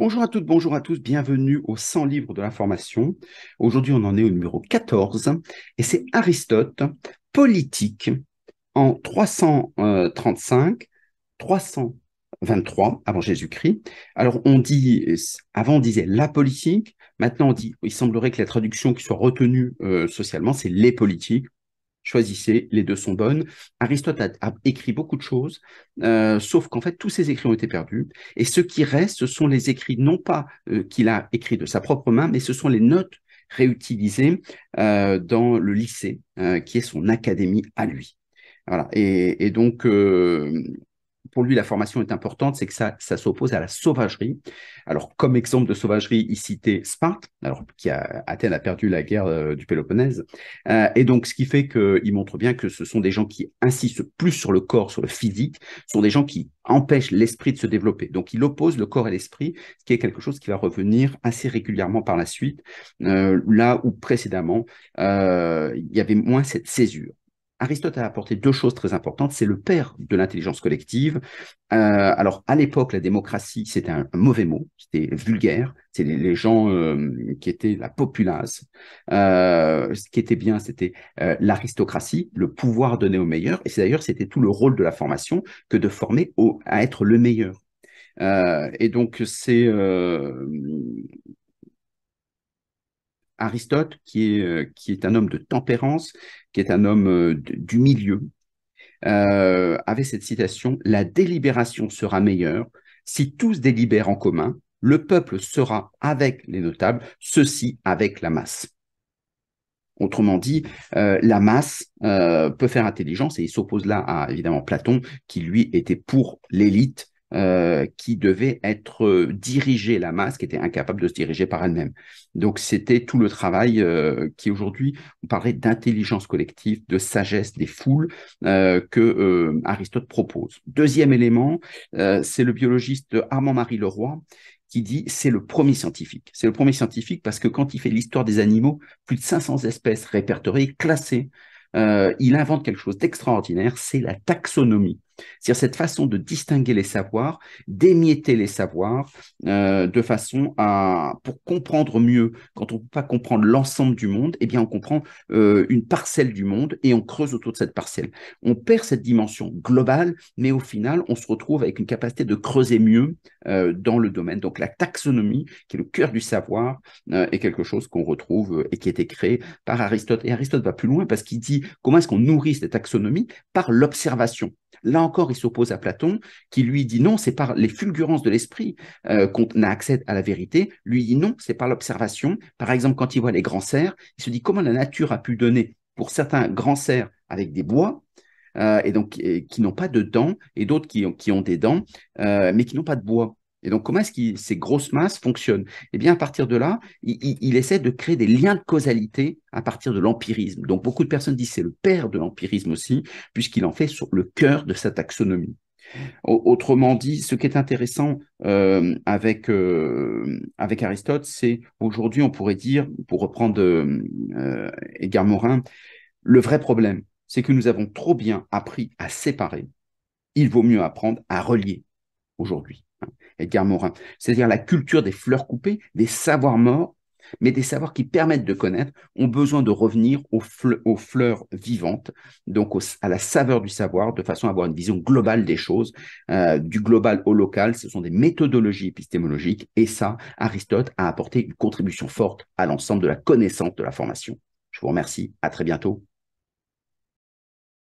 Bonjour à toutes, bonjour à tous, bienvenue au 100 livres de l'information. Aujourd'hui, on en est au numéro 14 et c'est Aristote, politique, en 335, 323 avant Jésus-Christ. Alors, on dit, avant on disait la politique, maintenant on dit, il semblerait que la traduction qui soit retenue euh, socialement, c'est les politiques choisissez, les deux sont bonnes. Aristote a, écrit beaucoup de choses, euh, sauf qu'en fait, tous ses écrits ont été perdus. Et ce qui reste, ce sont les écrits, non pas euh, qu'il a écrits de sa propre main, mais ce sont les notes réutilisées euh, dans le lycée, qui est son académie à lui. Voilà. Et, et donc, pour lui, la formation est importante, c'est que ça, s'oppose à la sauvagerie. Alors, comme exemple de sauvagerie, il citait Sparte, alors qui a, Athènes a perdu la guerre euh, du Péloponnèse. Euh, et donc, ce qui fait qu'il montre bien que ce sont des gens qui insistent plus sur le corps, sur le physique, sont des gens qui empêchent l'esprit de se développer. Donc, il oppose le corps et l'esprit, ce qui est quelque chose qui va revenir assez régulièrement par la suite, euh, là où précédemment, il y avait moins cette césure. Aristote a apporté deux choses très importantes. C'est le père de l'intelligence collective. Euh, alors, à l'époque, la démocratie, c'était un, mauvais mot, c'était vulgaire. C'est les, gens euh, qui étaient la populace. Euh, ce qui était bien, c'était l'aristocratie, le pouvoir donné au meilleur. Et c'est d'ailleurs, c'était tout le rôle de la formation que de former à être le meilleur. et donc, c'est Aristote, qui est, euh, qui est un homme de tempérance, qui est un homme euh, du milieu, euh, avait cette citation La délibération sera meilleure si tous délibèrent en commun, le peuple sera avec les notables, ceci avec la masse. Autrement dit, la masse peut faire intelligence et il s'oppose là à évidemment Platon qui lui était pour l'élite euh, qui devait être euh, dirigée, la masse qui était incapable de se diriger par elle-même. Donc c'était tout le travail euh, qui aujourd'hui, on parlait d'intelligence collective, de sagesse des foules que Aristote propose. Deuxième élément, c'est le biologiste Armand-Marie Leroy qui dit c'est le premier scientifique. C'est le premier scientifique parce que quand il fait l'histoire des animaux, plus de 500 espèces répertoriées, classées, il invente quelque chose d'extraordinaire, c'est la taxonomie. C'est-à-dire cette façon de distinguer les savoirs, d'émietter les savoirs, euh, de façon à, pour comprendre mieux, quand on ne peut pas comprendre l'ensemble du monde, eh bien on comprend euh, une parcelle du monde et on creuse autour de cette parcelle. On perd cette dimension globale, mais au final, on se retrouve avec une capacité de creuser mieux euh, dans le domaine. Donc la taxonomie, qui est le cœur du savoir, est quelque chose qu'on retrouve et qui a été créé par Aristote. Et Aristote va plus loin parce qu'il dit comment est-ce qu'on nourrit cette taxonomie par l'observation. Là encore, il s'oppose à Platon, qui lui dit non, c'est par les fulgurances de l'esprit euh, qu'on a accès à la vérité. Lui dit non, c'est par l'observation. Par exemple, quand il voit les grands cerfs, il se dit comment la nature a pu donner pour certains grands cerfs avec des bois, euh, et donc qui n'ont pas de dents, et d'autres qui, ont des dents, euh, mais qui n'ont pas de bois. Et donc, comment est-ce que ces grosses masses fonctionnent Eh bien, à partir de là, il, essaie de créer des liens de causalité à partir de l'empirisme. Donc, beaucoup de personnes disent que c'est le père de l'empirisme aussi, puisqu'il en fait sur le cœur de sa taxonomie. Autrement dit, ce qui est intéressant euh, euh, avec, Aristote, c'est aujourd'hui, on pourrait dire, pour reprendre euh, Edgar Morin, le vrai problème, c'est que nous avons trop bien appris à séparer. Il vaut mieux apprendre à relier aujourd'hui. Hein. Edgar Morin, c'est-à-dire la culture des fleurs coupées, des savoirs morts, mais des savoirs qui permettent de connaître, ont besoin de revenir aux, fleurs, vivantes, donc à la saveur du savoir, de façon à avoir une vision globale des choses, euh, du global au local. Ce sont des méthodologies épistémologiques, et ça, Aristote a apporté une contribution forte à l'ensemble de la connaissance de la formation. Je vous remercie, à très bientôt.